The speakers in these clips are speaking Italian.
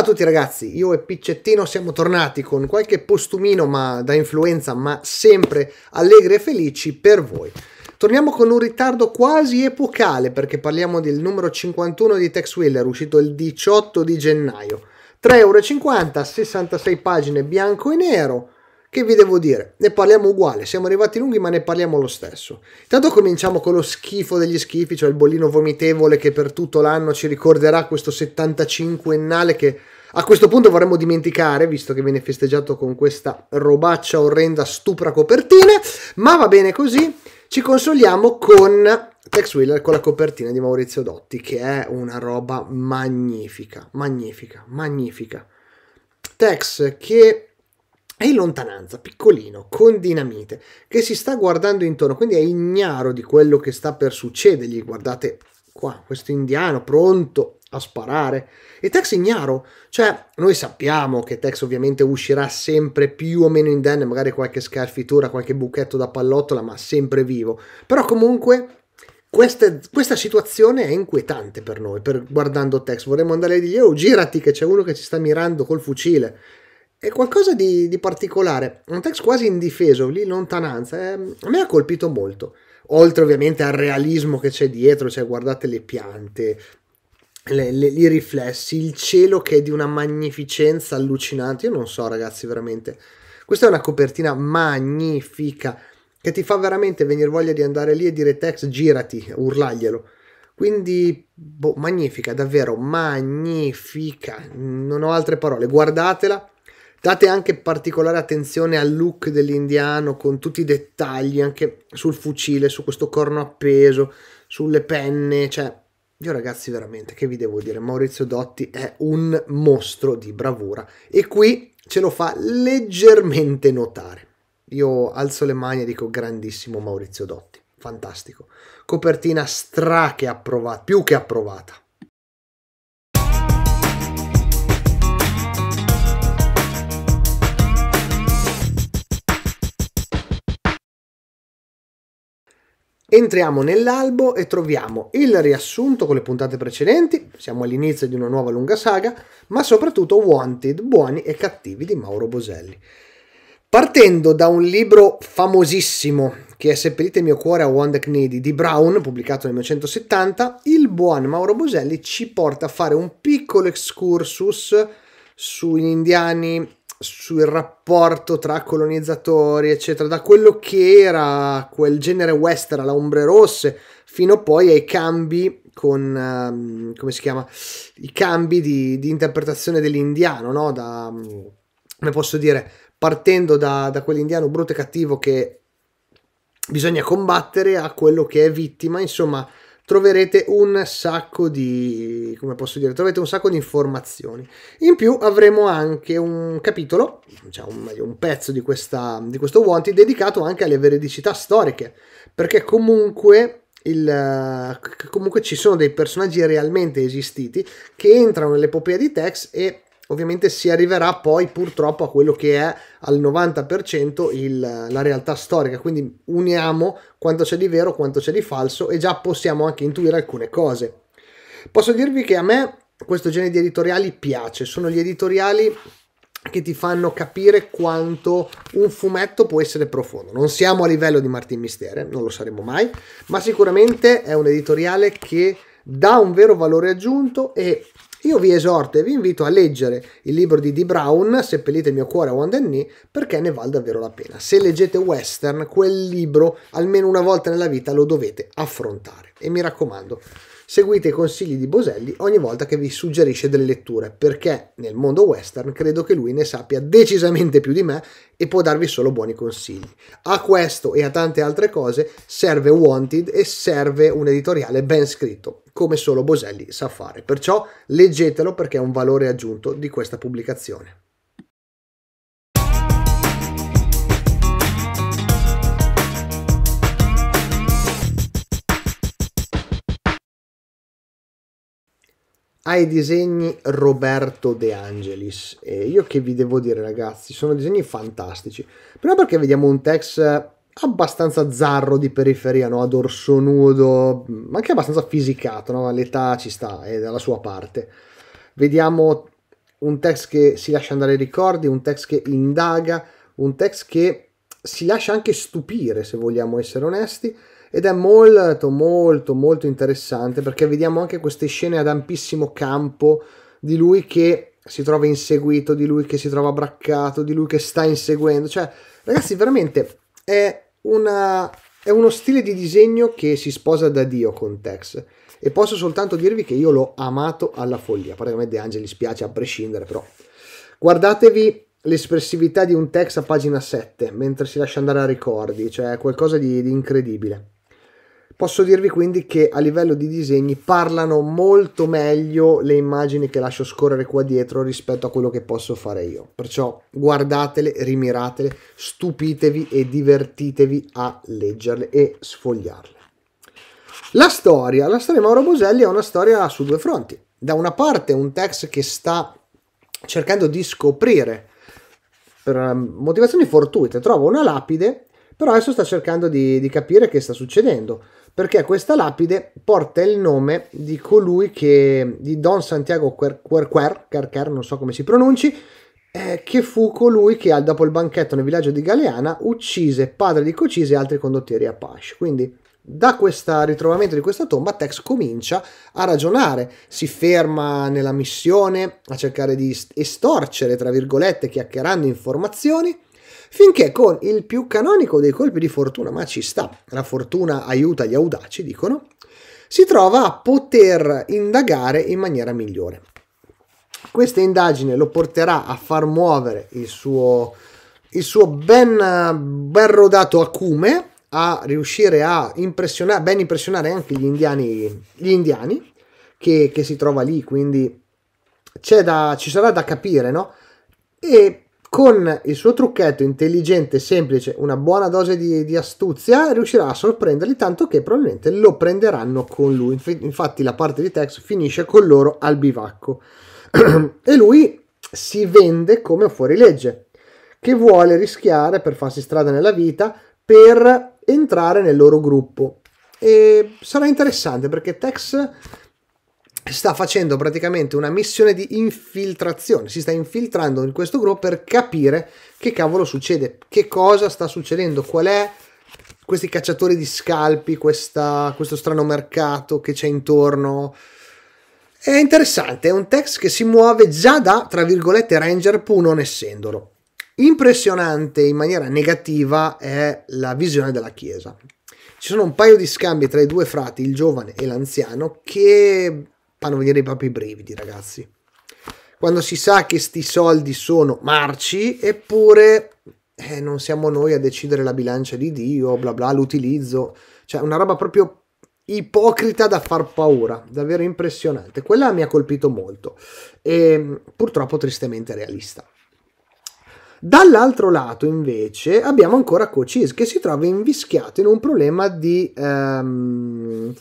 Ciao a tutti ragazzi, io e Piccettino siamo tornati con qualche postumino ma da influenza, ma sempre allegri e felici per voi. Torniamo con un ritardo quasi epocale perché parliamo del numero 51 di Tex Wheeler uscito il 18 di gennaio. 3,50€, 66 pagine bianco e nero, che vi devo dire? Ne parliamo uguale, siamo arrivati lunghi ma ne parliamo lo stesso. Intanto cominciamo con lo schifo degli schifi, cioè il bollino vomitevole che per tutto l'anno ci ricorderà questo 75ennale che a questo punto vorremmo dimenticare, visto che viene festeggiato con questa robaccia orrenda stupra copertine, ma va bene così, ci consoliamo con Tex Wheeler con la copertina di Maurizio Dotti, che è una roba magnifica, magnifica, magnifica. Tex che è in lontananza, piccolino, con dinamite, che si sta guardando intorno, quindi è ignaro di quello che sta per succedergli. Guardate qua, questo indiano pronto a sparare. E Tex ignaro, cioè noi sappiamo che Tex ovviamente uscirà sempre più o meno indenne, magari qualche scarfitura, qualche buchetto da pallottola, ma sempre vivo. Però comunque questa, questa, situazione è inquietante per noi, per, guardando Tex. Vorremmo andare a dirgli, oh girati che c'è uno che ci sta mirando col fucile è qualcosa di, di particolare, un text quasi indifeso, lì in lontananza, eh, a me ha colpito molto, oltre ovviamente al realismo che c'è dietro, cioè guardate le piante, le, le, i riflessi, il cielo che è di una magnificenza allucinante, io non so ragazzi veramente, questa è una copertina magnifica, che ti fa veramente venire voglia di andare lì e dire Tex girati, urlaglielo. Quindi, boh, magnifica, davvero magnifica, non ho altre parole, guardatela, Date anche particolare attenzione al look dell'indiano con tutti i dettagli anche sul fucile, su questo corno appeso, sulle penne, cioè io ragazzi veramente che vi devo dire, Maurizio Dotti è un mostro di bravura e qui ce lo fa leggermente notare. Io alzo le mani e dico grandissimo Maurizio Dotti, fantastico. Copertina stra che approvata, più che approvata. Entriamo nell'albo e troviamo il riassunto con le puntate precedenti, siamo all'inizio di una nuova lunga saga, ma soprattutto Wanted, Buoni e Cattivi di Mauro Boselli. Partendo da un libro famosissimo che è Seppellite il mio cuore a Wanda Kennedy di Brown, pubblicato nel 1970, il buon Mauro Boselli ci porta a fare un piccolo excursus sugli indiani sul rapporto tra colonizzatori, eccetera, da quello che era quel genere western alla ombre rosse, fino poi ai cambi con, ehm, come si chiama, i cambi di, di interpretazione dell'indiano, no? Da, come posso dire, partendo da, da quell'indiano brutto e cattivo che bisogna combattere a quello che è vittima, insomma troverete un sacco di come posso dire troverete un sacco di informazioni in più avremo anche un capitolo cioè un, un pezzo di, questa, di questo Wanted dedicato anche alle veridicità storiche perché comunque il, comunque ci sono dei personaggi realmente esistiti che entrano nell'epopea di Tex e ovviamente si arriverà poi purtroppo a quello che è al 90% il, la realtà storica, quindi uniamo quanto c'è di vero, quanto c'è di falso e già possiamo anche intuire alcune cose. Posso dirvi che a me questo genere di editoriali piace, sono gli editoriali che ti fanno capire quanto un fumetto può essere profondo. Non siamo a livello di Martin Mistere, non lo saremo mai, ma sicuramente è un editoriale che dà un vero valore aggiunto e io vi esorto e vi invito a leggere il libro di Dee Brown, Seppellite il mio cuore a Wanda Knee, perché ne vale davvero la pena. Se leggete western, quel libro almeno una volta nella vita lo dovete affrontare. E mi raccomando, Seguite i consigli di Boselli ogni volta che vi suggerisce delle letture, perché nel mondo western credo che lui ne sappia decisamente più di me e può darvi solo buoni consigli. A questo e a tante altre cose serve Wanted e serve un editoriale ben scritto, come solo Boselli sa fare. Perciò leggetelo perché è un valore aggiunto di questa pubblicazione. ai disegni Roberto De Angelis. E io che vi devo dire, ragazzi, sono disegni fantastici. Prima perché vediamo un Tex abbastanza zarro di periferia, no? ad orso nudo, ma anche abbastanza fisicato, no? l'età ci sta, è dalla sua parte. Vediamo un Tex che si lascia andare ai ricordi, un Tex che indaga, un Tex che si lascia anche stupire, se vogliamo essere onesti ed è molto molto molto interessante perché vediamo anche queste scene ad ampissimo campo di lui che si trova inseguito, di lui che si trova braccato, di lui che sta inseguendo, cioè ragazzi veramente è, una, è uno stile di disegno che si sposa da Dio con Tex e posso soltanto dirvi che io l'ho amato alla follia, praticamente Angeli spiace a prescindere però guardatevi l'espressività di un Tex a pagina 7 mentre si lascia andare a ricordi, cioè è qualcosa di, di incredibile. Posso dirvi quindi che a livello di disegni parlano molto meglio le immagini che lascio scorrere qua dietro rispetto a quello che posso fare io. Perciò guardatele, rimiratele, stupitevi e divertitevi a leggerle e sfogliarle. La storia, la storia di Mauro Boselli è una storia su due fronti. Da una parte un Tex che sta cercando di scoprire per ehm, motivazioni fortuite, trova una lapide, però adesso sta cercando di, di capire che sta succedendo perché questa lapide porta il nome di colui che, di Don Santiago Querquer, Querquer non so come si pronunci, eh, che fu colui che dopo il banchetto nel villaggio di Galeana uccise padre di Cocise e altri condottieri Apache. Quindi da questo ritrovamento di questa tomba Tex comincia a ragionare, si ferma nella missione a cercare di estorcere, tra virgolette, chiacchierando informazioni finché con il più canonico dei colpi di fortuna, ma ci sta, la fortuna aiuta gli audaci, dicono, si trova a poter indagare in maniera migliore. Questa indagine lo porterà a far muovere il suo, il suo ben, ben rodato acume, a riuscire a impressionare, ben impressionare anche gli indiani, gli indiani che, che si trova lì, quindi c'è da, ci sarà da capire, no? E con il suo trucchetto intelligente, semplice, una buona dose di, di, astuzia, riuscirà a sorprenderli tanto che probabilmente lo prenderanno con lui. Infatti la parte di Tex finisce con loro al bivacco. e lui si vende come fuorilegge, che vuole rischiare per farsi strada nella vita, per entrare nel loro gruppo. E sarà interessante perché Tex sta facendo praticamente una missione di infiltrazione, si sta infiltrando in questo gruppo per capire che cavolo succede, che cosa sta succedendo, qual è questi cacciatori di scalpi, questa, questo strano mercato che c'è intorno. È interessante, è un text che si muove già da, tra virgolette, Ranger pur non essendolo. Impressionante in maniera negativa è la visione della Chiesa. Ci sono un paio di scambi tra i due frati, il giovane e l'anziano, che fanno venire proprio i brividi, ragazzi. Quando si sa che sti soldi sono marci, eppure eh, non siamo noi a decidere la bilancia di Dio, bla bla, l'utilizzo. Cioè, una roba proprio ipocrita da far paura, davvero impressionante. Quella mi ha colpito molto e ehm, purtroppo tristemente realista. Dall'altro lato, invece, abbiamo ancora Cochise che si trova invischiato in un problema di, ehm,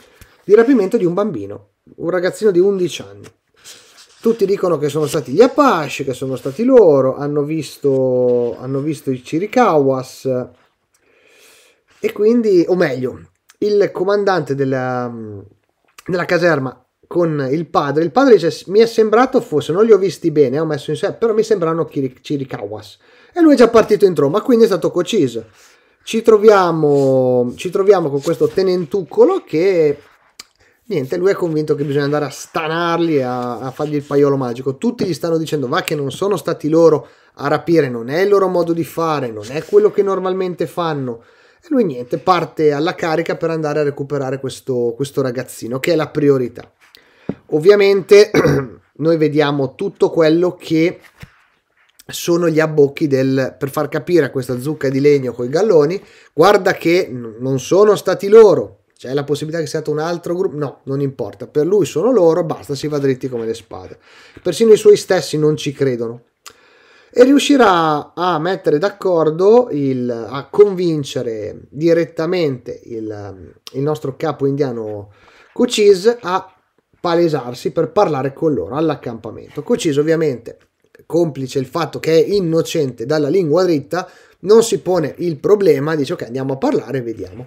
di rapimento di un bambino un ragazzino di 11 anni. Tutti dicono che sono stati gli Apache, che sono stati loro, hanno visto, hanno visto i Chiricahuas e quindi, o meglio, il comandante della, della caserma con il padre. Il padre dice: Mi è sembrato fosse, non li ho visti bene, eh, ho messo in sé, però mi sembrano Chirikawas. E lui è già partito in tromba, quindi è stato conciso. Ci troviamo, ci troviamo con questo tenentucolo che Niente, lui è convinto che bisogna andare a stanarli, a, a fargli il paiolo magico. Tutti gli stanno dicendo, va che non sono stati loro a rapire, non è il loro modo di fare, non è quello che normalmente fanno. E lui niente, parte alla carica per andare a recuperare questo, questo ragazzino, che è la priorità. Ovviamente noi vediamo tutto quello che sono gli abbocchi del per far capire a questa zucca di legno con i galloni guarda che non sono stati loro c'è cioè, la possibilità che sia stato un altro gruppo? No, non importa. Per lui sono loro, basta, si va dritti come le spade. Persino i suoi stessi non ci credono. E riuscirà a mettere d'accordo, il, a convincere direttamente il, il nostro capo indiano Cucis a palesarsi per parlare con loro all'accampamento. Cucis ovviamente complice il fatto che è innocente dalla lingua dritta, non si pone il problema, dice ok andiamo a parlare e vediamo.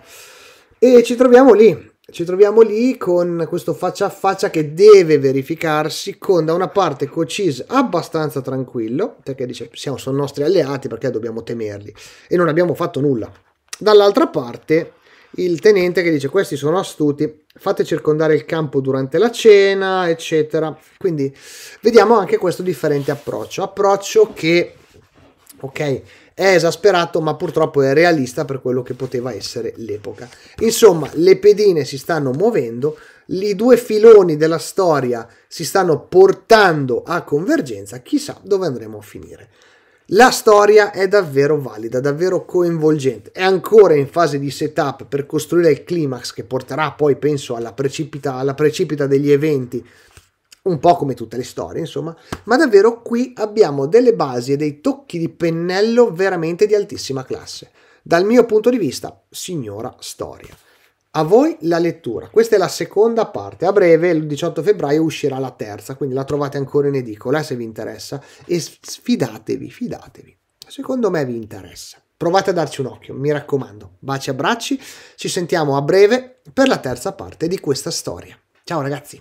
E ci troviamo lì, ci troviamo lì con questo faccia a faccia che deve verificarsi con da una parte Cochise abbastanza tranquillo, perché dice siamo, sono nostri alleati perché dobbiamo temerli e non abbiamo fatto nulla. Dall'altra parte il tenente che dice questi sono astuti, fate circondare il campo durante la cena, eccetera. Quindi vediamo anche questo differente approccio, approccio che ok? È esasperato, ma purtroppo è realista per quello che poteva essere l'epoca. Insomma, le pedine si stanno muovendo, i due filoni della storia si stanno portando a convergenza, chissà dove andremo a finire. La storia è davvero valida, davvero coinvolgente, è ancora in fase di setup per costruire il climax che porterà poi, penso, alla precipita, alla precipita degli eventi un po' come tutte le storie, insomma, ma davvero qui abbiamo delle basi e dei tocchi di pennello veramente di altissima classe. Dal mio punto di vista, signora storia. A voi la lettura. Questa è la seconda parte. A breve, il 18 febbraio, uscirà la terza, quindi la trovate ancora in edicola se vi interessa. E sfidatevi, fidatevi. Secondo me vi interessa. Provate a darci un occhio, mi raccomando. Baci e abbracci. Ci sentiamo a breve per la terza parte di questa storia. Ciao ragazzi.